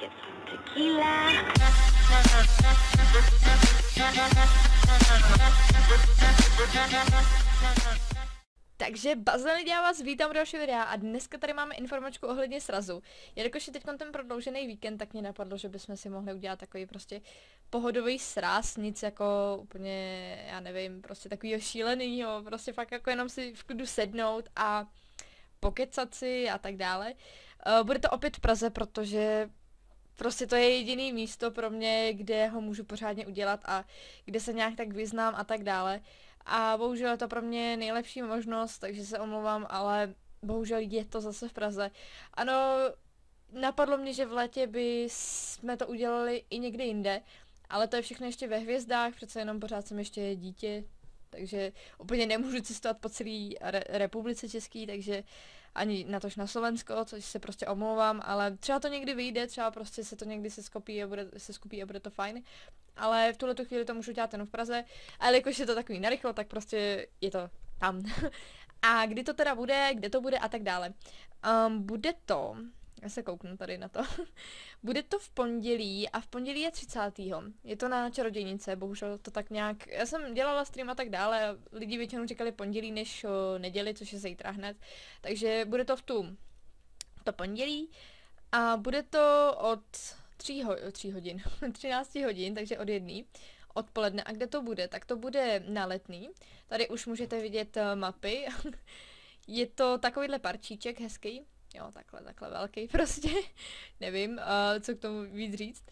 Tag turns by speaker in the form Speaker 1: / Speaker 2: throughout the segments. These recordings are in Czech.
Speaker 1: get some tequila. Takže bazar lidi, já vás vítám u dalšího videa a dneska tady máme informačku ohledně srazu. Jelikož je teď ten prodloužený víkend, tak mě napadlo, že bychom si mohli udělat takový prostě pohodový sraz, nic jako úplně, já nevím, prostě takovýho šílenýho, prostě fakt jako jenom si v klidu sednout a pokecat si a tak dále. Eh, bude to opět v Praze, protože prostě to je jediný místo pro mě, kde ho můžu pořádně udělat a kde se nějak tak vyznám a tak dále. A bohužel je to pro mě nejlepší možnost, takže se omlouvám, ale bohužel je to zase v Praze. Ano, napadlo mě, že v létě by jsme to udělali i někde jinde, ale to je všechno ještě ve hvězdách, přece jenom pořád jsem ještě dítě, takže úplně nemůžu cestovat po celé re- republice český, takže ani na tož na Slovensko, což se prostě omlouvám, ale třeba to někdy vyjde, třeba prostě se to někdy se skopí a bude, se skupí a bude to fajn. Ale v tuhle chvíli to můžu dělat jenom v Praze, ale jakož je to takový narychlo, tak prostě je to tam. a kdy to teda bude, kde to bude a tak dále. Um, bude to já se kouknu tady na to. Bude to v pondělí a v pondělí je 30. Je to na čarodějnice, bohužel to tak nějak... Já jsem dělala stream a tak dále, lidi většinou čekali pondělí než neděli, což je zítra hned. Takže bude to v tu to pondělí a bude to od 3, ho, hodin, 13 hodin, takže od jedné odpoledne. A kde to bude? Tak to bude na letný. Tady už můžete vidět eh, mapy. je to takovýhle parčíček hezký, jo, takhle, takhle velký prostě, nevím, uh, co k tomu víc říct.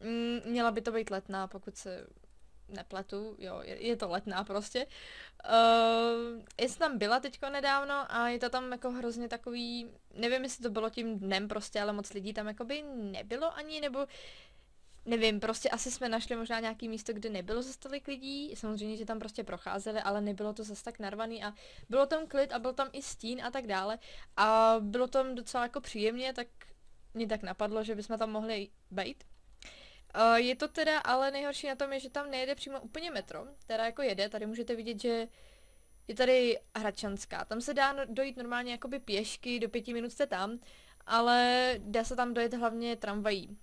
Speaker 1: Mm, měla by to být letná, pokud se nepletu, jo, je, je to letná prostě. Uh, jestli tam byla teďko nedávno a je to tam jako hrozně takový, nevím, jestli to bylo tím dnem prostě, ale moc lidí tam jako by nebylo ani, nebo Nevím, prostě asi jsme našli možná nějaký místo, kde nebylo zase tolik lidí, samozřejmě, že tam prostě procházeli, ale nebylo to zase tak narvaný a bylo tam klid a byl tam i stín a tak dále a bylo tam docela jako příjemně, tak mě tak napadlo, že bychom tam mohli být. je to teda, ale nejhorší na tom je, že tam nejede přímo úplně metro, teda jako jede, tady můžete vidět, že je tady Hradčanská, tam se dá no, dojít normálně jakoby pěšky, do pěti minut jste tam, ale dá se tam dojet hlavně tramvají,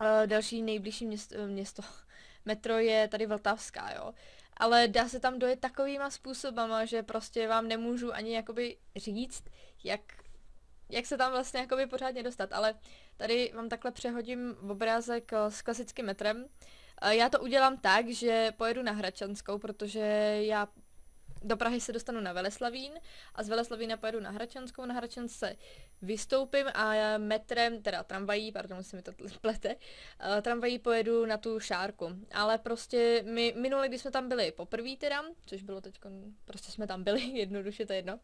Speaker 1: Uh, další nejbližší město, město, metro je tady Vltavská, jo. Ale dá se tam dojet takovýma způsobama, že prostě vám nemůžu ani jakoby říct, jak, jak se tam vlastně jakoby pořádně dostat. Ale tady vám takhle přehodím obrázek eh, s klasickým metrem. Eh, já to udělám tak, že pojedu na Hračanskou, protože já do Prahy se dostanu na Veleslavín a z Veleslavína pojedu na Hračanskou, na Hračance vystoupím a metrem, teda tramvají, pardon, se mi to plete, eh, tramvají pojedu na tu šárku. Ale prostě my minule, když jsme tam byli poprvé teda, což bylo teď, prostě jsme tam byli, jednoduše to jedno,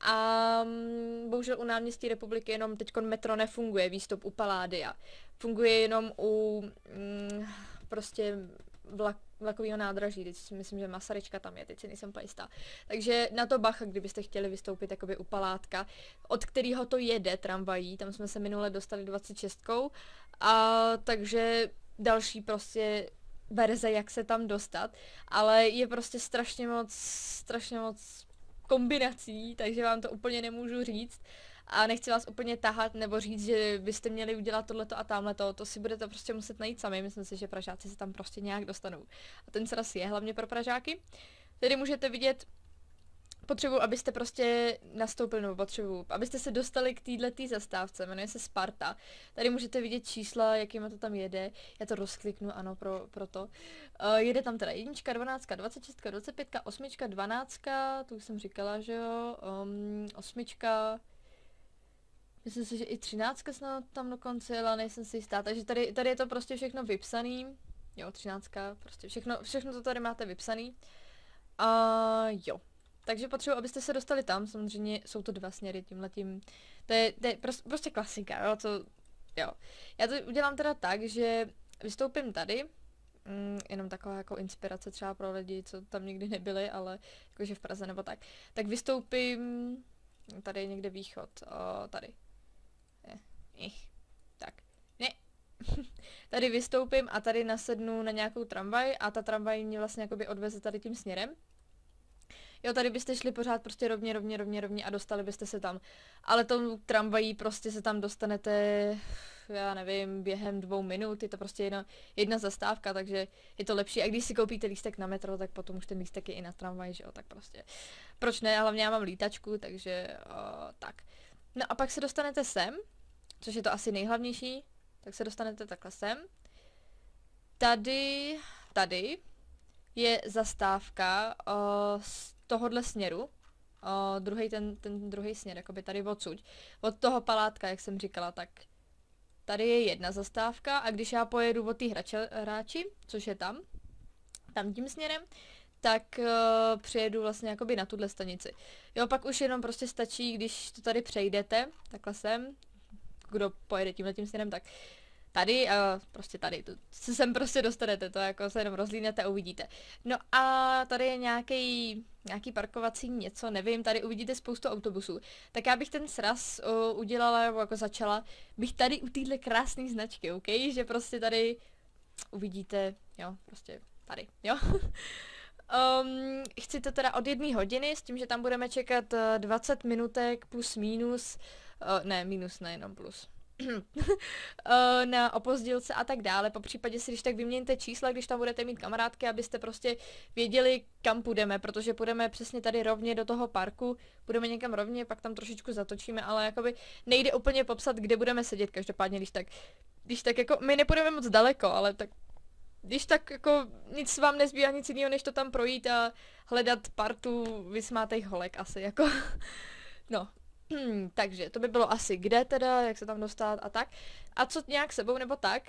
Speaker 1: a mm, bohužel u náměstí republiky jenom teď metro nefunguje, výstup u Paládia. Funguje jenom u mm, prostě vlak, vlakového nádraží, teď si myslím, že Masaryčka tam je, teď si nejsem pojistá. Takže na to bacha, kdybyste chtěli vystoupit jakoby u palátka, od kterého to jede tramvají, tam jsme se minule dostali 26. A takže další prostě verze, jak se tam dostat, ale je prostě strašně moc, strašně moc kombinací, takže vám to úplně nemůžu říct. Uh, a nechci vás úplně tahat nebo říct, že byste měli udělat tohleto a tamhleto, to si budete prostě muset najít sami, myslím si, že Pražáci se tam prostě nějak dostanou. A ten sraz je hlavně pro Pražáky. Tedy můžete vidět potřebu, abyste prostě nastoupili, nebo potřebu, abyste se dostali k této zastávce, jmenuje se Sparta. Tady můžete vidět čísla, jakýma to tam jede. Já to rozkliknu, ano, pro, pro to. Uh, jede tam teda jednička, dvanáctka, 26, 25, osmička, dvanáctka, tu už jsem říkala, že jo, um, osmička, Myslím si, že i třináctka snad tam dokonce jela, nejsem si jistá. Takže tady, tady je to prostě všechno vypsaný. Jo, třináctka, prostě všechno, všechno to tady máte vypsaný. A jo. Takže potřebuji, abyste se dostali tam, samozřejmě jsou to dva směry tímhletím. To je, to je prost, prostě klasika, jo, co, jo. Já to udělám teda tak, že vystoupím tady, mm, jenom taková jako inspirace třeba pro lidi, co tam nikdy nebyli, ale jakože v Praze nebo tak. Tak vystoupím tady někde východ, o, tady, Ich. Tak. Ne. tady vystoupím a tady nasednu na nějakou tramvaj a ta tramvaj mě vlastně jakoby odveze tady tím směrem. Jo, tady byste šli pořád prostě rovně, rovně, rovně, rovně a dostali byste se tam. Ale tou tramvají prostě se tam dostanete, já nevím, během dvou minut, je to prostě jedna, jedna zastávka, takže je to lepší. A když si koupíte lístek na metro, tak potom už ten lístek je i na tramvaj, že jo, tak prostě. Proč ne, hlavně já mám lítačku, takže o, tak. No a pak se dostanete sem, což je to asi nejhlavnější, tak se dostanete takhle sem. Tady, tady je zastávka o, eh, z tohohle směru, o, eh, druhý ten, ten druhý směr, jakoby tady odsuť, od toho palátka, jak jsem říkala, tak tady je jedna zastávka a když já pojedu od té hráči, což je tam, tam tím směrem, tak uh, přijedu vlastně jakoby na tuhle stanici. Jo, pak už jenom prostě stačí, když to tady přejdete, takhle sem, kdo pojede tímhle tím směrem, tak tady, uh, prostě tady, tu, se sem prostě dostanete, to jako se jenom rozlínete a uvidíte. No a tady je nějaký, nějaký parkovací něco, nevím, tady uvidíte spoustu autobusů. Tak já bych ten sraz uh, udělala, nebo jako začala, bych tady u téhle krásné značky, OK? Že prostě tady uvidíte, jo, prostě tady, jo? Um, chci to teda od jedné hodiny, s tím, že tam budeme čekat 20 eh, minutek plus minus uh, ne, minus, jenom plus. Eh, na opozdilce a tak dále. Po případě si když tak vyměňte čísla, když tam budete mít kamarádky, abyste prostě věděli, kam půjdeme, protože půjdeme přesně tady rovně do toho parku, Půjdeme někam rovně, pak tam trošičku zatočíme, ale jakoby nejde úplně popsat, kde budeme sedět, každopádně když tak, když tak jako, my nepůjdeme moc daleko, ale tak když tak jako nic vám nezbývá nic jiného, než to tam projít a hledat partu vysmátej holek asi jako. No, Hmm, takže to by bylo asi kde teda, jak se tam dostat a tak. A co nějak sebou nebo tak.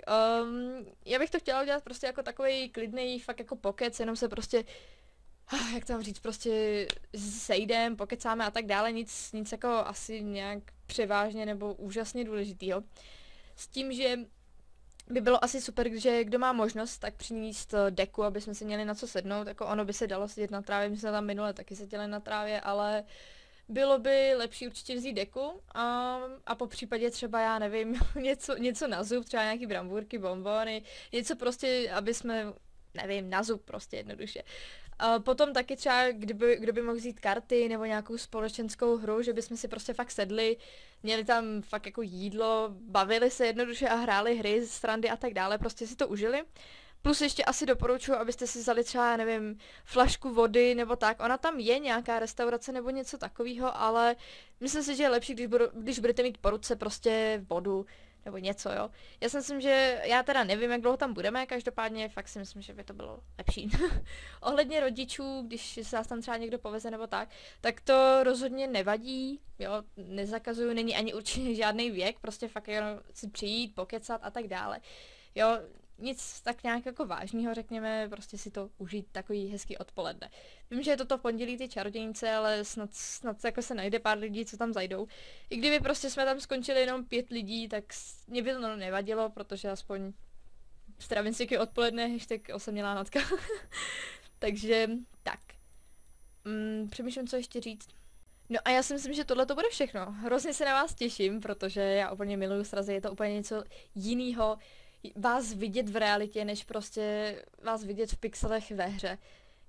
Speaker 1: Um, já bych to chtěla udělat prostě jako takový klidný fakt jako pokec, jenom se prostě ah, jak tam říct, prostě sejdem, pokecáme a tak dále, nic, nic jako asi nějak převážně nebo úžasně důležitýho. S tím, že by bylo asi super, že kdo má možnost, tak přinést eh, deku, aby jsme si měli na co sednout, jako ono by se dalo sedět na trávě, my jsme tam minule taky seděli na trávě, ale uh, bylo by lepší určitě vzít deku a, um, a po případě třeba, já nevím, něco, něco na zub, třeba nějaký brambůrky, bombony, něco prostě, aby jsme, nevím, na zub prostě jednoduše. A potom taky třeba, kdyby, kdo by mohl vzít karty nebo nějakou společenskou hru, že bychom si prostě fakt sedli, měli tam fakt jako jídlo, bavili se jednoduše a hráli hry, strandy a tak dále, prostě si to užili. Plus ještě asi doporučuji, abyste si vzali třeba, nevím, flašku vody nebo tak. Ona tam je nějaká restaurace nebo něco takového, ale myslím si, že je lepší, když, budu, když budete mít po ruce prostě vodu nebo něco, jo. Já si myslím, že já teda nevím, jak dlouho tam budeme, každopádně fakt si myslím, že by to bylo lepší. Ohledně rodičů, když se nás tam třeba někdo poveze nebo tak, tak to rozhodně nevadí, jo, nezakazuju, není ani určitě žádný věk, prostě fakt jenom si přijít, pokecat a tak dále. Jo, nic tak nějak jako vážného, řekněme, prostě si to užít takový hezký odpoledne. Vím, že je toto pondělí ty čarodějnice, ale snad, snad jako se najde pár lidí, co tam zajdou. I kdyby prostě jsme tam skončili jenom pět lidí, tak mě by to no, nevadilo, protože aspoň strávím si odpoledne, hashtag osamělá natka. Takže tak. Mm, přemýšlím, co ještě říct. No a já si myslím, že tohle to bude všechno. Hrozně se na vás těším, protože já úplně miluju srazy, je to úplně něco jiného vás vidět v realitě, než prostě vás vidět v pixelech ve hře.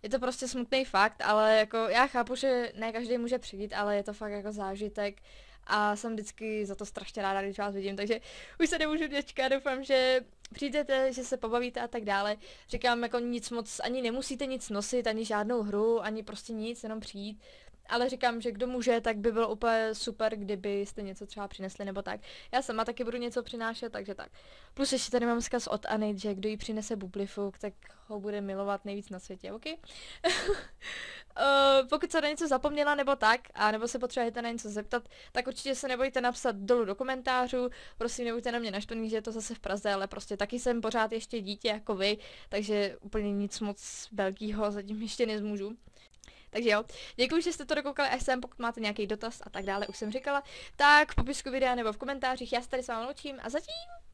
Speaker 1: Je to prostě smutný fakt, ale jako já chápu, že ne každý může přijít, ale je to fakt jako zážitek a jsem vždycky za to strašně ráda, když vás vidím, takže už se nemůžu děčka, doufám, že přijdete, že se pobavíte a tak dále. Říkám, jako nic moc, ani nemusíte nic nosit, ani žádnou hru, ani prostě nic, jenom přijít ale říkám, že kdo může, tak by bylo úplně super, kdyby jste něco třeba přinesli nebo tak. Já sama taky budu něco přinášet, takže tak. Plus ještě tady mám zkaz od Anny, že kdo jí přinese bublifuk, tak ho bude milovat nejvíc na světě, ok? Uh, pokud se na něco zapomněla nebo tak, a nebo se potřebujete na něco zeptat, tak určitě se nebojte napsat dolů do komentářů. Prosím, nebuďte na mě naštvaný, že je to zase v Praze, ale prostě taky jsem pořád ještě dítě jako vy, takže úplně nic moc velkého zatím ještě nezmůžu. Takže jo, děkuji, že jste to dokoukali až sem, pokud máte nějaký dotaz a tak dále, už jsem říkala, tak v popisku videa nebo v komentářích, já se tady s vámi loučím a zatím